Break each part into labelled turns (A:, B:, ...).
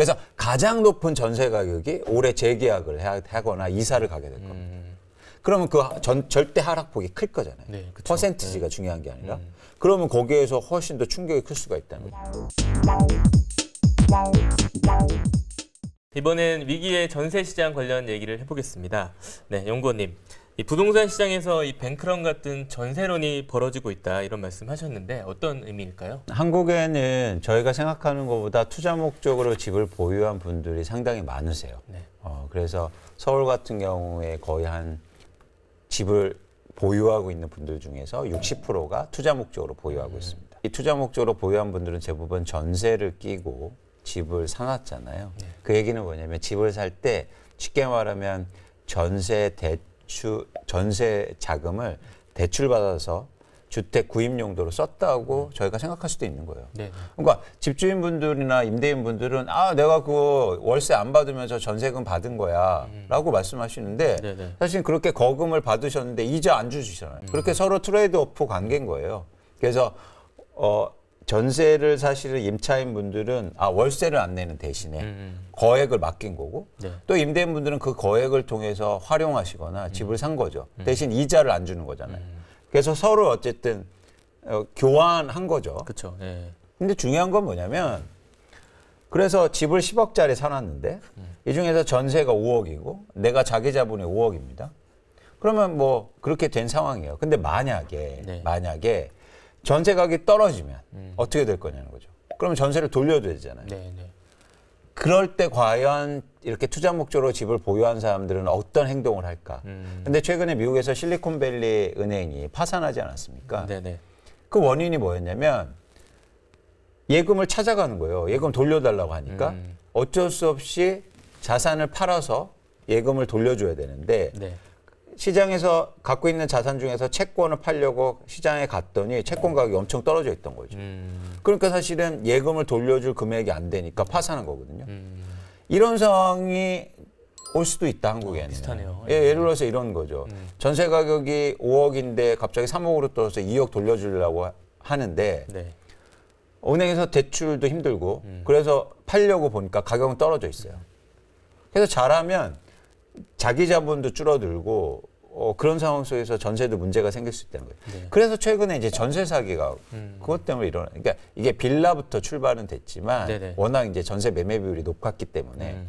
A: 그래서 가장 높은 전세 가격이 올해 재계약을 해야, 하거나 이사를 가게 될 겁니다. 음. 그러면 그 전, 절대 하락폭이 클 거잖아요. 네, 퍼센티지가 네. 중요한 게 아니라. 음. 그러면 거기에서 훨씬 더 충격이 클 수가 있다는 거죠.
B: 이번엔 위기의 전세 시장 관련 얘기를 해보겠습니다. 네, 연구원님. 이 부동산 시장에서 이 뱅크런 같은 전세론이 벌어지고 있다 이런 말씀하셨는데 어떤 의미일까요?
A: 한국에는 저희가 생각하는 것보다 투자 목적으로 집을 보유한 분들이 상당히 많으세요. 네. 어, 그래서 서울 같은 경우에 거의 한 집을 보유하고 있는 분들 중에서 60%가 투자 목적으로 보유하고 음. 있습니다. 이 투자 목적으로 보유한 분들은 대부분 전세를 끼고 집을 사놨잖아요. 네. 그 얘기는 뭐냐면 집을 살 때 쉽게 말하면 전세 대출 전세 자금을 대출 받아서 주택 구입 용도로 썼다고 음. 저희가 생각할 수도 있는 거예요. 네. 그러니까 집주인분들이나 임대인분들은 아 내가 그 월세 안 받으면서 전세금 받은 거야라고 음. 말씀하시는데 네네. 네. 사실 그렇게 거금을 받으셨는데 이자 안 주시잖아요. 음. 그렇게 서로 트레이드 오프 관계인 거예요. 그래서 어 전세를 사실은 임차인 분들은 아 월세를 안 내는 대신에 음, 음. 거액을 맡긴 거고 네. 또 임대인 분들은 그 거액을 통해서 활용하시거나 음. 집을 산 거죠. 음. 대신 이자를 안 주는 거잖아요. 음. 그래서 서로 어쨌든 어, 교환한 거죠. 그렇죠. 네. 근데 중요한 건 뭐냐면 그래서 집을 10억짜리 사놨는데 이 중에서 전세가 5억이고 내가 자기 자본이 5억입니다. 그러면 뭐 그렇게 된 상황이에요. 근데 만약에 네. 만약에 전세 가격이 떨어지면 음. 어떻게 될 거냐는 거죠. 그러면 전세를 돌려야 되잖아요. 네, 네. 그럴 때 과연 이렇게 투자 목적으로 집을 보유한 사람들은 어떤 행동을 할까? 음. 근데 최근에 미국에서 실리콘밸리 은행이 파산하지 않았습니까? 네네. 네. 그 원인이 뭐였냐면 예금을 찾아가는 거예요. 예금 돌려달라고 하니까 음. 어쩔 수 없이 자산을 팔아서 예금을 돌려줘야 되는데 네. 시장에서 갖고 있는 자산 중에서 채권을 팔려고 시장에 갔더니 채권 가격이 엄청 떨어져 있던 거죠. 음. 그러니까 사실은 예금을 돌려줄 금액이 안 되니까 파산한 거거든요. 음. 이런 상황이 올 수도 있다 한국에는. 비슷하네요. 예, 예를 들어서 이런 거죠. 음. 전세 가격이 5억인데 갑자기 3억으로 떨어서 져 2억 돌려주려고 하는데 네. 은행에서 대출도 힘들고 음. 그래서 팔려고 보니까 가격은 떨어져 있어요. 그래서 잘하면 자기 자본도 줄어들고 어, 그런 상황 속에서 전세도 문제가 생길 수 있다는 거예요. 네. 그래서 최근에 이제 전세 사기가 음. 그것 때문에 일어나. 그러니까 이게 빌라부터 출발은 됐지만 네네. 네. 워낙 이제 전세 매매 비율이 높았기 때문에 음.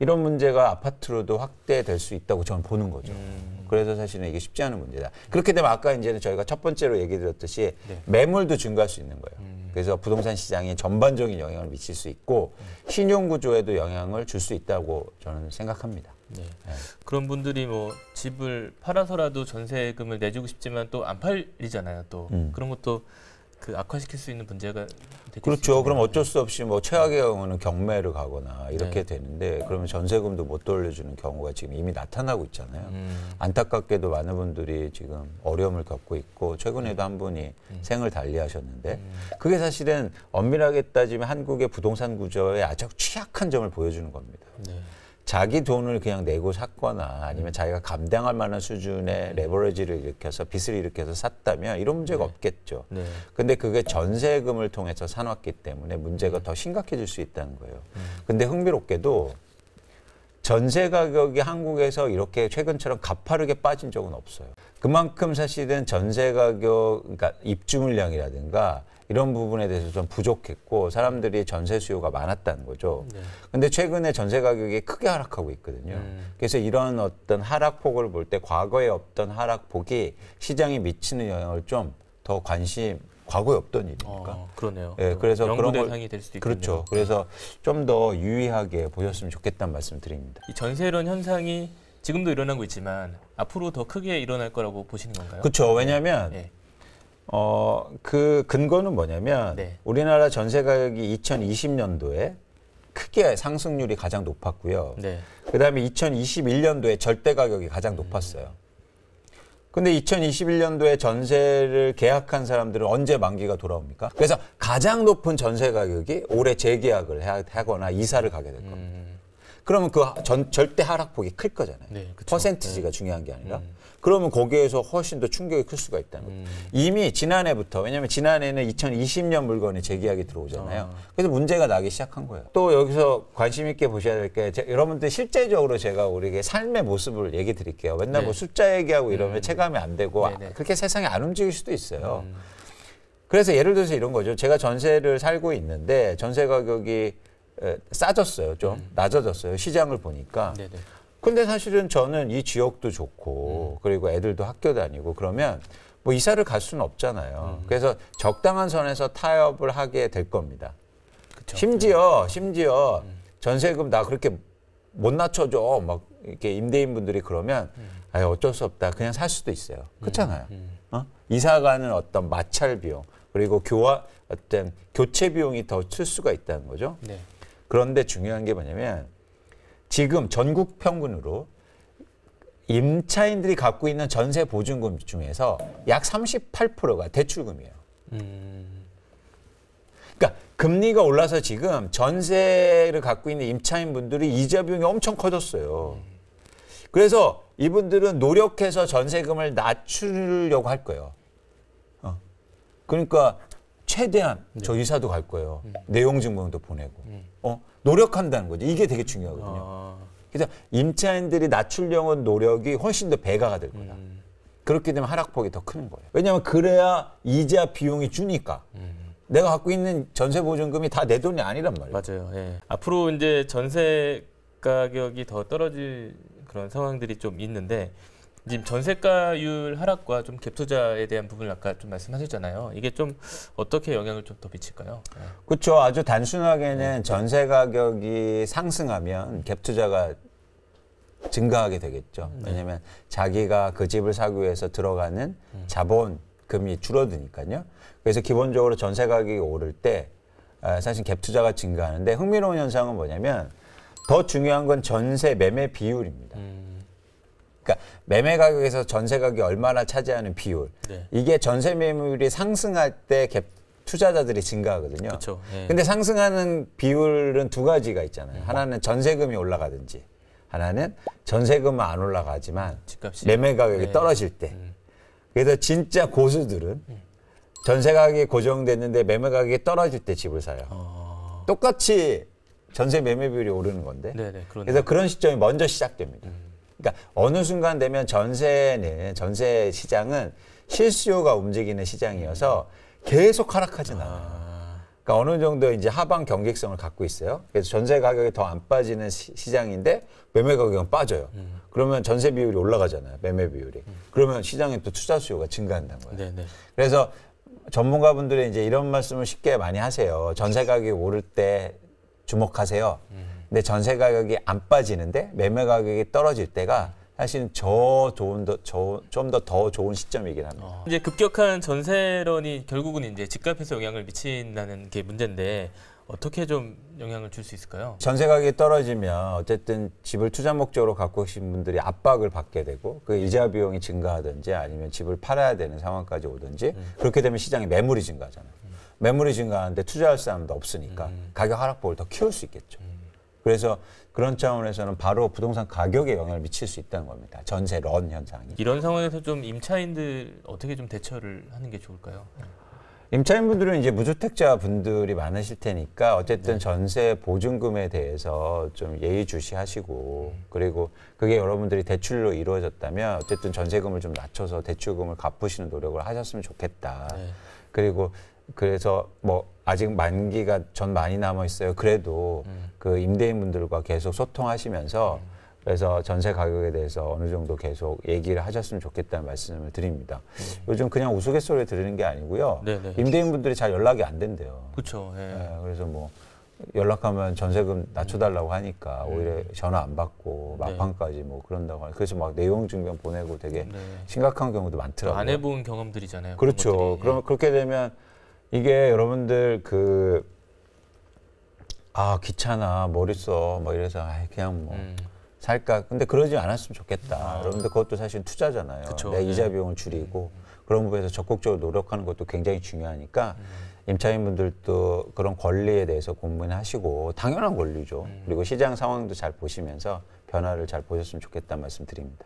A: 이런 문제가 아파트로도 확대될 수 있다고 저는 보는 거죠. 음. 그래서 사실은 이게 쉽지 않은 문제다. 그렇게 되면 아까 이제는 저희가 첫 번째로 얘기 드렸듯이 네. 매물도 증가할 수 있는 거예요. 음. 그래서 부동산 시장에 전반적인 영향을 미칠 수 있고 음. 신용 구조에도 영향을 줄 수 있다고 저는 생각합니다. 네. 네. 그런 분들이 뭐
B: 집을 팔아서라도 전세금을 내주고 싶지만 또 안 팔리잖아요. 또 음. 그런 것도 그 악화시킬 수 있는 문제가
A: 그렇죠. 그럼 어쩔 수 없이 뭐 최악의 경우는 경매를 가거나 이렇게 네. 되는데 그러면 전세금도 못 돌려주는 경우가 지금 이미 나타나고 있잖아요. 음. 안타깝게도 많은 분들이 지금 어려움을 겪고 있고 최근에도 음. 한 분이 음. 생을 달리하셨는데 음. 그게 사실은 엄밀하게 따지면 한국의 부동산 구조의 아주 취약한 점을 보여주는 겁니다. 네. 자기 돈을 그냥 내고 샀거나 아니면 음. 자기가 감당할 만한 수준의 음. 레버리지를 일으켜서 빚을 일으켜서 샀다면 이런 문제가 네. 없겠죠. 네. 근데 그게 전세금을 통해서 사놨기 때문에 문제가 네. 더 심각해질 수 있다는 거예요. 음. 근데 흥미롭게도 전세 가격이 한국에서 이렇게 최근처럼 가파르게 빠진 적은 없어요. 그만큼 사실은 전세 가격, 그러니까 입주 물량이라든가 이런 부분에 대해서 좀 부족했고 사람들이 전세 수요가 많았다는 거죠. 네. 근데 최근에 전세 가격이 크게 하락하고 있거든요. 음. 그래서 이런 어떤 하락폭을 볼 때 과거에 없던 하락폭이 시장에 미치는 영향을 좀 더 관심 과거에 없던 일이니까. 어, 그러네요. 예, 그래서 연구 그런 대상이 될 수도 있겠 그렇죠. 그래서 네. 좀더 유의하게 보셨으면 좋겠다는 말씀 드립니다.
B: 이 전세론 현상이 지금도 일어나고 있지만 앞으로 더 크게 일어날 거라고 보시는 건가요? 그렇죠.
A: 왜냐하면 네. 어, 그 근거는 뭐냐면 네. 우리나라 전세 가격이 2020년도에 크게 상승률이 가장 높았고요. 네. 그다음에 2021년도에 절대 가격이 가장 높았어요. 근데 2021년도에 전세를 계약한 사람들은 언제 만기가 돌아옵니까? 그래서 가장 높은 전세 가격이 올해 재계약을 하거나 이사를 가게 될 겁니다. 그러면 그 전, 절대 하락폭이 클 거잖아요. 네, 그렇죠. 퍼센티지가 네. 중요한 게 아니라. 음. 그러면 거기에서 훨씬 더 충격이 클 수가 있다는 거죠. 음. 이미 지난해부터 왜냐하면 지난해는 2020년 물건이 재계약이 들어오잖아요. 아. 그래서 문제가 나기 시작한 거예요. 또 여기서 관심 있게 보셔야 될 게 여러분들 실제적으로 제가 우리에게 삶의 모습을 얘기 드릴게요. 맨날 네. 뭐 숫자 얘기하고 이러면 음. 체감이 안 되고 네, 네. 그렇게 세상이 안 움직일 수도 있어요. 음. 그래서 예를 들어서 이런 거죠. 제가 전세를 살고 있는데 전세 가격이 싸졌어요. 좀 음. 낮아졌어요. 시장을 보니까. 네네. 네. 근데 사실은 저는 이 지역도 좋고 음. 그리고 애들도 학교 다니고 그러면 뭐 이사를 갈 수는 없잖아요. 음. 그래서 적당한 선에서 타협을 하게 될 겁니다. 그쵸. 심지어 음. 심지어 음. 전세금 나 그렇게 못 낮춰줘 막 이렇게 임대인분들이 그러면 음. 아예 어쩔 수 없다 그냥 살 수도 있어요. 그렇잖아요. 어? 이사가는 어떤 마찰 비용 그리고 교화 어떤 교체 비용이 더 칠 수가 있다는 거죠. 네. 그런데 중요한 게 뭐냐면 지금 전국 평균으로 임차인들이 갖고 있는 전세 보증금 중에서 약 38%가 대출금이에요. 음. 그러니까 금리가 올라서 지금 전세를 갖고 있는 임차인분들이 이자 비용이 엄청 커졌어요. 그래서 이분들은 노력해서 전세금을 낮추려고 할 거예요. 어. 그러니까 최대한 네. 저의사도갈 거예요. 음. 내용 증명도 보내고 음. 어 노력한다는 거죠. 이게 되게 중요하거든요. 아. 그래서 임차인들이 낮출려는 노력이 훨씬 더 배가가 될 거다. 음. 그렇게 되면 하락폭이 더 큰 거예요. 왜냐하면 그래야 이자 비용이 주니까. 음. 내가 갖고 있는 전세 보증금이 다 내 돈이 아니란 말이에요. 맞아요. 예. 앞으로
B: 이제 전세 가격이 더 떨어질 그런 상황들이 좀 있는데 지금 전세가율 하락과 좀 갭투자에 대한 부분을 아까 좀 말씀하셨잖아요. 이게 좀 어떻게 영향을 좀 더 미칠까요? 네.
A: 그렇죠. 아주 단순하게는 네. 전세 가격이 상승하면 갭투자가 증가하게 되겠죠. 네. 왜냐하면 자기가 그 집을 사기 위해서 들어가는 음. 자본 금이 줄어드니까요. 그래서 기본적으로 전세 가격이 오를 때 아, 사실 갭 투자가 증가하는데 흥미로운 현상은 뭐냐면 더 중요한 건 전세 매매 비율입니다. 음. 그러니까 매매 가격에서 전세 가격이 얼마나 차지하는 비율. 네. 이게 전세 매물이 상승할 때 갭, 투자자들이 증가하거든요. 그쵸, 예. 근데 상승하는 비율은 두 가지가 있잖아요. 음. 하나는 전세금이 올라가든지 하나는 전세금은 안 올라가지만 집값이 매매 가격이 네. 떨어질 때. 음. 그래서 진짜 고수들은 음. 전세 가격이 고정됐는데 매매 가격이 떨어질 때 집을 사요. 어... 똑같이 전세 매매 비율이 오르는 건데.
B: 네네, 그래서
A: 그런 시점이 먼저 시작됩니다. 음. 그러니까 어느 순간 되면 전세는 전세 시장은 실수요가 움직이는 시장이어서 계속 하락하진 않아요. 그러니까 어느 정도 이제 하방 경직성을 갖고 있어요. 그래서 전세 가격이 더 안 빠지는 시, 장인데 매매 가격은 빠져요. 음. 그러면 전세 비율이 올라가잖아요. 매매 비율이. 음. 그러면 시장에 또 투자 수요가 증가한다는 거예요. 네네. 네. 그래서 전문가분들이 이제 이런 말씀을 쉽게 많이 하세요. 전세 가격이 오를 때 주목하세요. 음. 근데 전세 가격이 안 빠지는데 매매 가격이 떨어질 때가 사실은 저 좋은 더 좀 더 더 좋은 시점이긴 합니다. 어.
B: 이제 급격한 전세론이 결국은 이제 집값에서 영향을 미친다는 게 문제인데 어떻게 좀 영향을 줄 수 있을까요? 전세
A: 가격이 떨어지면 어쨌든 집을 투자 목적으로 갖고 계신 분들이 압박을 받게 되고 그 이자 비용이 증가하든지 아니면 집을 팔아야 되는 상황까지 오든지 음. 그렇게 되면 시장에 매물이 증가하잖아요. 음. 매물이 증가하는데 투자할 사람도 없으니까 음. 가격 하락폭을 더 키울 수 있겠죠. 음. 그래서 그런 차원에서는 바로 부동산 가격에 영향을 미칠 수 있다는 겁니다. 전세 런 현상이.
B: 이런 상황에서 좀 임차인들 어떻게 좀 대처를 하는 게 좋을까요?
A: 임차인분들은 이제 무주택자 분들이 많으실 테니까 어쨌든 네. 전세 보증금에 대해서 좀 예의주시하시고 음. 그리고 그게 여러분들이 대출로 이루어졌다면 어쨌든 전세금을 좀 낮춰서 대출금을 갚으시는 노력을 하셨으면 좋겠다. 네. 그리고 그래서 뭐 아직 만기가 전 많이 남아 있어요. 그래도 음. 그 임대인분들과 계속 소통하시면서 음. 그래서 전세 가격에 대해서 어느 정도 계속 얘기를 하셨으면 좋겠다는 말씀을 드립니다. 음. 요즘 그냥 우스갯소리 들리는게 아니고요. 네네. 네, 그렇죠. 임대인분들이 잘 연락이 안 된대요. 그렇죠. 예. 예, 그래서 뭐 연락하면 전세금 낮춰달라고 하니까 음. 오히려 전화 안 받고 네. 막판까지 뭐 그런다고 하니까 그래서 막 내용 증명 보내고 되게 심각한 경우도 많더라고요. 안
B: 해본 경험들이잖아요.
A: 그렇죠. 그러면 그렇게 되면 이게 여러분들 그, 아, 귀찮아, 머리 써, 뭐 이래서, 아, 그냥 뭐. 음. 살까 근데 그러지 않았으면 좋겠다. 아. 여러분들 그것도 사실 투자잖아요. 그쵸, 내 네. 이자 비용을 줄이고 음. 그런 부분에서 적극적으로 노력하는 것도 굉장히 중요하니까 음. 임차인분들도 그런 권리에 대해서 고민하시고 당연한 권리죠. 음. 그리고 시장 상황도 잘 보시면서 변화를 잘 보셨으면 좋겠다는 말씀드립니다.